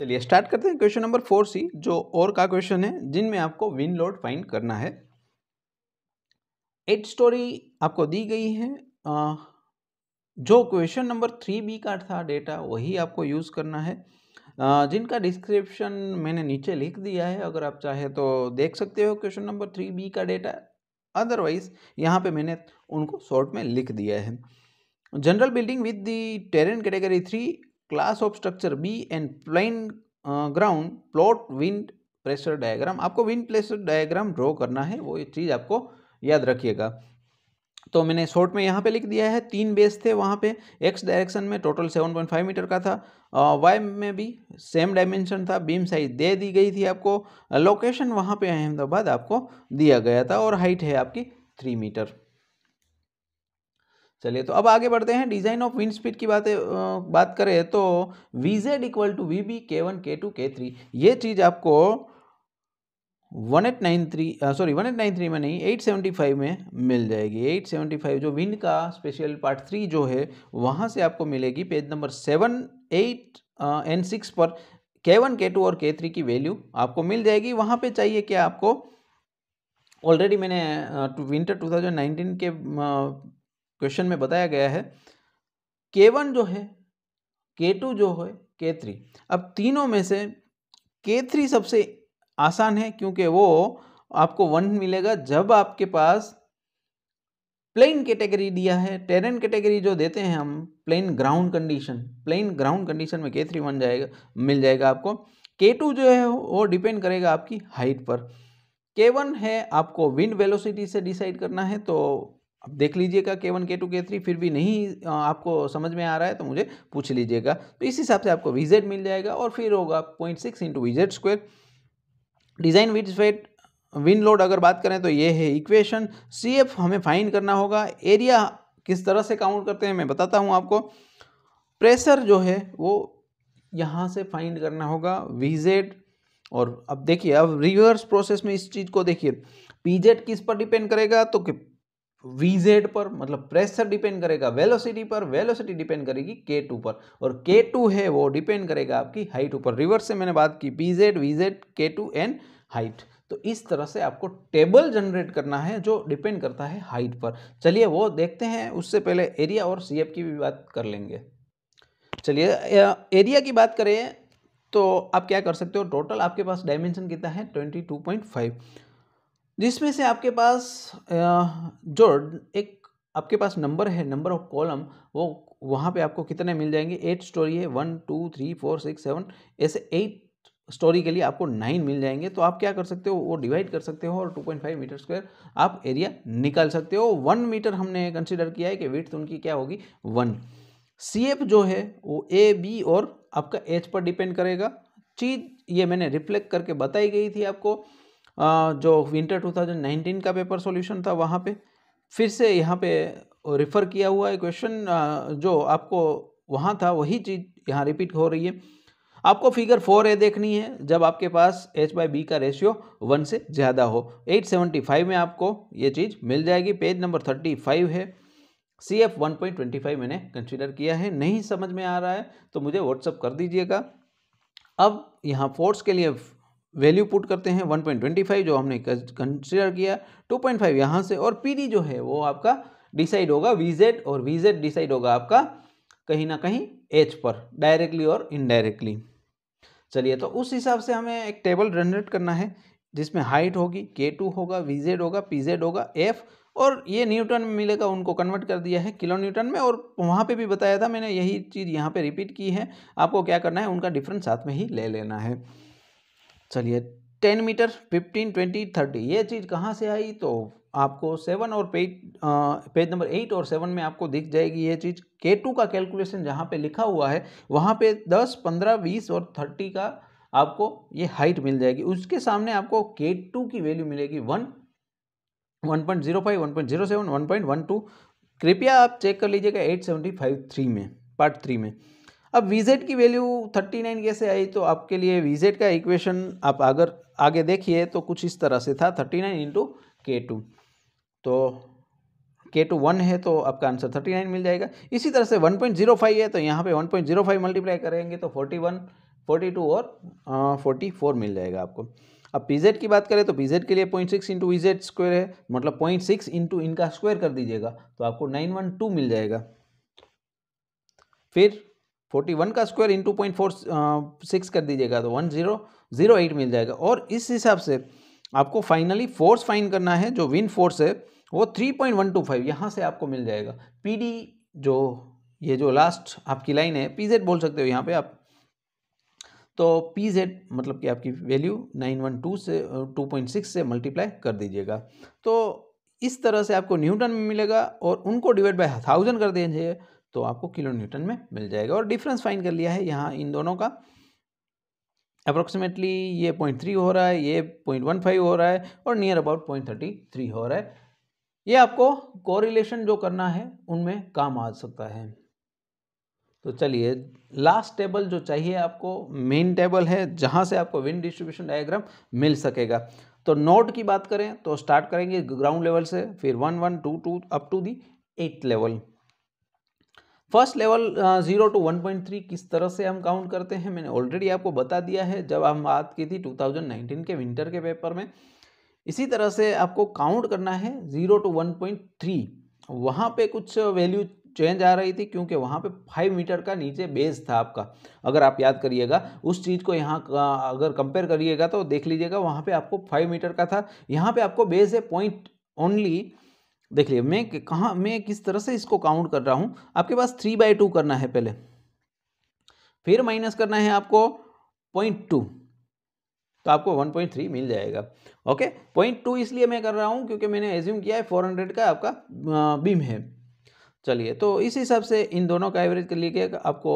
चलिए स्टार्ट करते हैं क्वेश्चन नंबर फोर सी जो और का क्वेश्चन है जिनमें आपको विन लोड फाइंड करना है एट स्टोरी आपको दी गई है आ, जो क्वेश्चन नंबर थ्री बी का था डेटा वही आपको यूज़ करना है आ, जिनका डिस्क्रिप्शन मैंने नीचे लिख दिया है अगर आप चाहे तो देख सकते हो क्वेश्चन नंबर थ्री बी का डेटा अदरवाइज यहाँ पे मैंने उनको शॉर्ट में लिख दिया है general building with the terrain category three class of structure B and plain ground plot wind pressure diagram आपको विंड प्रेशर डायग्राम ड्रॉ करना है वो चीज़ आपको याद रखिएगा तो मैंने शॉर्ट में यहाँ पे लिख दिया है तीन बेस थे वहाँ पे एक्स डायरेक्शन में total seven point five metre का था वाई uh, में भी सेम डायमेंशन था बीम साइज दे दी गई थी आपको लोकेशन वहाँ पे अहमदाबाद आपको दिया गया था और हाइट है आपकी थ्री मीटर चलिए तो अब आगे बढ़ते हैं डिजाइन ऑफ विंड स्पीड की बातें बात करें तो V Z equal to V B K one K two K three ये चीज़ आपको one eight nine three sorry one eight nine three में नहीं एट सेवेंटी फाइव में मिल जाएगी एट सेवेंटी फाइव जो विंड का स्पेशल पार्ट थ्री जो है वहाँ से आपको मिलेगी page number seven eight and six पर के वन के टू और के थ्री की वैल्यू आपको मिल जाएगी वहां पे चाहिए क्या आपको ऑलरेडी मैंने विंटर टू थाउजेंड नाइनटीन के क्वेश्चन में बताया गया है के वन जो है के टू जो है के थ्री अब तीनों में से के थ्री सबसे आसान है क्योंकि वो आपको वन मिलेगा जब आपके पास प्लेन कैटेगरी दिया है टेरेन कैटेगरी जो देते हैं हम plain ground condition plain ground condition में के थ्री वन जाएगा मिल जाएगा आपको के टू जो है वो डिपेंड करेगा आपकी हाइट पर के वन है आपको विंड वेलोसिटी से डिसाइड करना है तो अब देख लीजिएगा के one K two K three फिर भी नहीं आपको समझ में आ रहा है तो मुझे पूछ लीजिएगा तो इस हिसाब से आपको वी मिल जाएगा और फिर होगा point six into V Z square design which weight wind load अगर बात करें तो ये है इक्वेशन सी एफ हमें फाइन करना होगा एरिया किस तरह से काउंट करते हैं मैं बताता हूँ आपको प्रेशर जो है वो यहाँ से फाइंड करना होगा वी और अब देखिए अब रिवर्स प्रोसेस में इस चीज़ को देखिए पीजेड किस पर डिपेंड करेगा तो कि वीजेड पर मतलब प्रेशर डिपेंड करेगा वेलोसिटी पर वेलोसिटी डिपेंड करेगी के टू पर और के टू है वो डिपेंड करेगा आपकी हाइट ऊपर रिवर्स से मैंने बात की P Z V Z K two and height तो इस तरह से आपको टेबल जनरेट करना है जो डिपेंड करता है हाइट पर चलिए वो देखते हैं उससे पहले एरिया और सीएफ की भी बात कर लेंगे चलिए एरिया की बात करें तो आप क्या कर सकते हो टोटल आपके पास डायमेंशन कितना है ट्वेंटी टू पॉइंट फाइव जिसमें से आपके पास जो एक आपके पास नंबर है नंबर ऑफ कॉलम वो वहाँ पे आपको कितने मिल जाएंगे एट स्टोरी है one two three four six seven ऐसे एट स्टोरी के लिए आपको नाइन मिल जाएंगे तो आप क्या कर सकते हो वो डिवाइड कर सकते हो और two point five metre square आप एरिया निकाल सकते हो वन मीटर हमने कंसिडर किया है कि विथ उनकी क्या होगी वन सी एफ जो है वो ए बी और आपका एच पर डिपेंड करेगा चीज़ ये मैंने रिफ्लेक्ट करके बताई गई थी आपको जो विंटर 2019 का पेपर सॉल्यूशन था वहाँ पे फिर से यहाँ पे रिफ़र किया हुआ है क्वेश्चन जो आपको वहाँ था वही चीज़ यहाँ रिपीट हो रही है आपको फिगर फोर ए देखनी है जब आपके पास एच बाई बी का रेशियो वन से ज़्यादा हो 875 में आपको ये चीज़ मिल जाएगी पेज नंबर 35 है C F one point twenty five मैंने कंसिडर किया है नहीं समझ में आ रहा है तो मुझे व्हाट्सअप कर दीजिएगा अब यहाँ फोर्स के लिए वैल्यू पुट करते हैं 1.25 जो हमने कंसिडर किया 2.5 पॉइंट यहाँ से और पी जो है वो आपका डिसाइड होगा वी और वी डिसाइड होगा आपका कहीं ना कहीं एच पर डायरेक्टली और इनडायरेक्टली चलिए तो उस हिसाब से हमें एक टेबल जनरेट करना है जिसमें हाइट होगी के टू होगा वी जेड होगा पी जेड होगा एफ और ये न्यूटन में मिलेगा उनको कन्वर्ट कर दिया है किलो न्यूटन में और वहाँ पे भी बताया था मैंने यही चीज़ यहाँ पे रिपीट की है आपको क्या करना है उनका डिफरेंस साथ में ही ले लेना है चलिए ten metre fifteen twenty thirty ये चीज़ कहाँ से आई तो आपको सेवन और पेज पेज नंबर एट और सेवन में आपको दिख जाएगी ये चीज़ के टू का कैलकुलेशन जहाँ पे लिखा हुआ है वहाँ पे दस पंद्रह बीस और थर्टी का आपको ये हाइट मिल जाएगी उसके सामने आपको के टू की वैल्यू मिलेगी one one point zero five one point zero seven one point one two कृपया आप चेक कर लीजिएगा एट सेवेंटी फाइव थ्री में पार्ट थ्री में अब वीजेड की वैल्यू थर्टी नाइन कैसे आई तो आपके लिए वीजेड का इक्वेशन आप अगर आगे देखिए तो कुछ इस तरह से था thirty nine into K two तो के टू वन है तो आपका आंसर थर्टी नाइन मिल जाएगा इसी तरह से वन पॉइंट जीरो फाइव है तो यहाँ पे one point zero five multiply करेंगे तो फोर्टी वन फोर्टी टू और फोर्टी फोर मिल जाएगा आपको अब पीजेड की बात करें तो पीजेड के लिए point six into Z square है मतलब पॉइंट सिक्स इंटू इनका स्क्वायर कर दीजिएगा तो आपको नाइन वन टू मिल जाएगा फिर फोर्टी वन का square into point four six कर दीजिएगा तो वन जीरो जीरो एट मिल जाएगा और इस हिसाब से आपको फाइनली फोर्स फाइन करना है जो विन फोर्स है वो three point one two five यहाँ से आपको मिल जाएगा डी जो ये जो लास्ट आपकी लाइन है जेड बोल सकते हो यहाँ पे आप तो पी जेड मतलब कि आपकी वैल्यू नाइन वन टू से टू पॉइंट सिक्स से मल्टीप्लाई कर दीजिएगा तो इस तरह से आपको न्यूटन में मिलेगा और उनको डिवाइड बाय थाउजेंड कर दीजिए तो आपको किलो न्यूटन में मिल जाएगा और डिफरेंस फाइन कर लिया है यहाँ इन दोनों का अप्रोक्सीमेटली ये पॉइंट थ्री हो रहा है ये पॉइंट वन फाइव हो रहा है और near about point thirty three हो रहा है ये आपको कोरिलेशन जो करना है उनमें काम आ सकता है तो चलिए लास्ट टेबल जो चाहिए आपको मेन टेबल है जहाँ से आपको विंड डिस्ट्रीब्यूशन डायग्राम मिल सकेगा तो नोड की बात करें तो स्टार्ट करेंगे ग्राउंड लेवल से फिर one one two two up to the eight level first level zero two one point three किस तरह से हम काउंट करते हैं मैंने ऑलरेडी आपको बता दिया है जब हम बात की थी टू थाउजेंड नाइनटीन के विंटर के पेपर में इसी तरह से आपको काउंट करना है zero two one point three वहाँ पर कुछ वैल्यू चेंज आ रही थी क्योंकि वहाँ पे फाइव मीटर का नीचे बेस था आपका अगर आप याद करिएगा उस चीज़ को यहाँ अगर कंपेयर करिएगा तो देख लीजिएगा वहाँ पे आपको फाइव मीटर का था यहाँ पे आपको बेस है पॉइंट ओनली देख लिए मैं कहाँ मैं किस तरह से इसको काउंट कर रहा हूँ आपके पास थ्री बाई टू करना है पहले फिर माइनस करना है आपको पॉइंट टू तो आपको वन पॉइंट थ्री मिल जाएगा ओके पॉइंट टू इसलिए मैं कर रहा हूँ क्योंकि मैंने एज्यूम किया है फोर हंड्रेड का आपका बीम है चलिए तो इस हिसाब से इन दोनों का एवरेज कर लिए आपको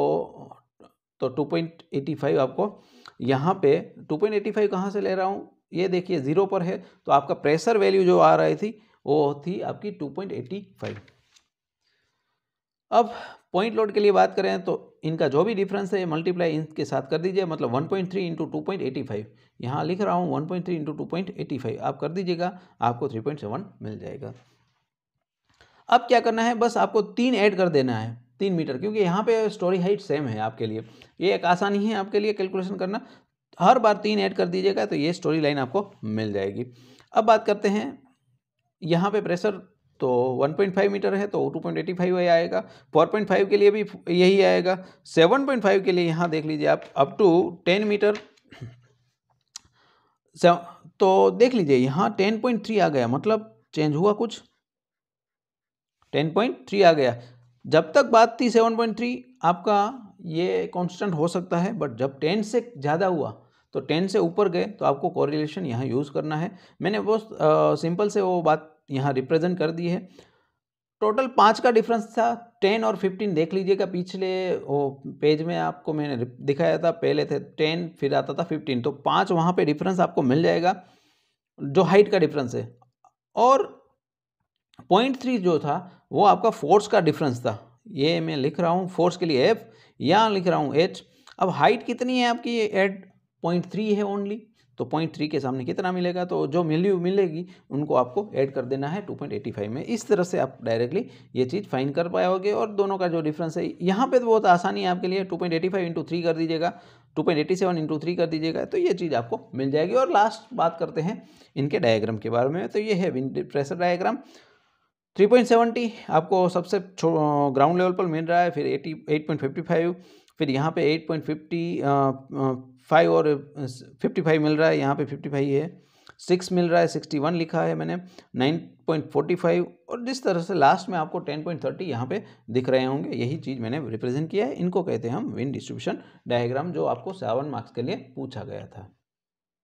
तो टू पॉइंट एटी फाइव आपको यहाँ पे टू पॉइंट एटी फाइव कहाँ से ले रहा हूँ ये देखिए ज़ीरो पर है तो आपका प्रेशर वैल्यू जो आ रही थी वो थी आपकी 2.85 अब पॉइंट लोड के लिए बात करें तो इनका जो भी डिफरेंस है मल्टीप्लाई इनके साथ कर दीजिए मतलब 1.3 point three into two point eighty five यहाँ लिख रहा हूँ 1.3 point three into two point eighty five आप कर दीजिएगा आपको 3.7 मिल जाएगा अब क्या करना है बस आपको तीन ऐड कर देना है तीन मीटर क्योंकि यहाँ पे स्टोरी हाइट सेम है आपके लिए ये एक आसानी है आपके लिए कैलकुलेशन करना हर बार तीन ऐड कर दीजिएगा तो ये स्टोरी लाइन आपको मिल जाएगी अब बात करते हैं यहाँ पे प्रेशर तो 1.5 मीटर है तो 2.85 वही आएगा 4.5 के लिए भी यही आएगा 7.5 के लिए यहाँ देख लीजिए आप अप टू 10 मीटर तो देख लीजिए यहाँ 10.3 आ गया मतलब चेंज हुआ कुछ 10.3 आ गया जब तक बात थी 7.3 आपका ये कांस्टेंट हो सकता है बट जब 10 से ज़्यादा हुआ तो टेन से ऊपर गए तो आपको कोरिलेशन यहाँ यूज़ करना है मैंने वो सिंपल से वो बात यहाँ रिप्रेजेंट कर दी है टोटल पाँच का डिफरेंस था टेन और फिफ्टीन देख लीजिएगा पिछले वो पेज में आपको मैंने दिखाया था पहले थे टेन फिर आता था फिफ्टीन तो पाँच वहाँ पे डिफरेंस आपको मिल जाएगा जो हाइट का डिफरेंस है और पॉइंट थ्री जो था वो आपका फोर्स का डिफरेंस था ये मैं लिख रहा हूँ फोर्स के लिए एफ यहाँ लिख रहा हूँ एच अब हाइट कितनी है आपकी एट पॉइंट थ्री है ओनली तो पॉइंट थ्री के सामने कितना मिलेगा तो जो मिली मिलेगी उनको आपको ऐड कर देना है टू पॉइंट एटी फाइव में इस तरह से आप डायरेक्टली ये चीज़ फाइन कर पाओगे और दोनों का जो डिफरेंस है यहाँ पे तो बहुत आसानी है आपके लिए two point eighty five into three कर दीजिएगा two point eighty seven into three कर दीजिएगा तो ये चीज़ आपको मिल जाएगी और लास्ट बात करते हैं इनके डायग्राम के बारे में तो ये है विंड प्रेशर डायग्राम 3.70 आपको सबसे ग्राउंड लेवल पर मिल रहा है फिर 80 8.55 फिर यहाँ पे एट पॉइंट फिफ्टी फाइव और फिफ्टी फाइव मिल रहा है यहाँ पे फिफ्टी फाइव है सिक्स मिल रहा है सिक्सटी वन लिखा है मैंने नाइन पॉइंट फोर्टी फाइव और जिस तरह से लास्ट में आपको टेन पॉइंट थर्टी यहाँ पर दिख रहे होंगे यही चीज़ मैंने रिप्रेजेंट किया है इनको कहते हैं हम विन डिस्ट्रीब्यूशन डायग्राम जो आपको सेवन मार्क्स के लिए पूछा गया था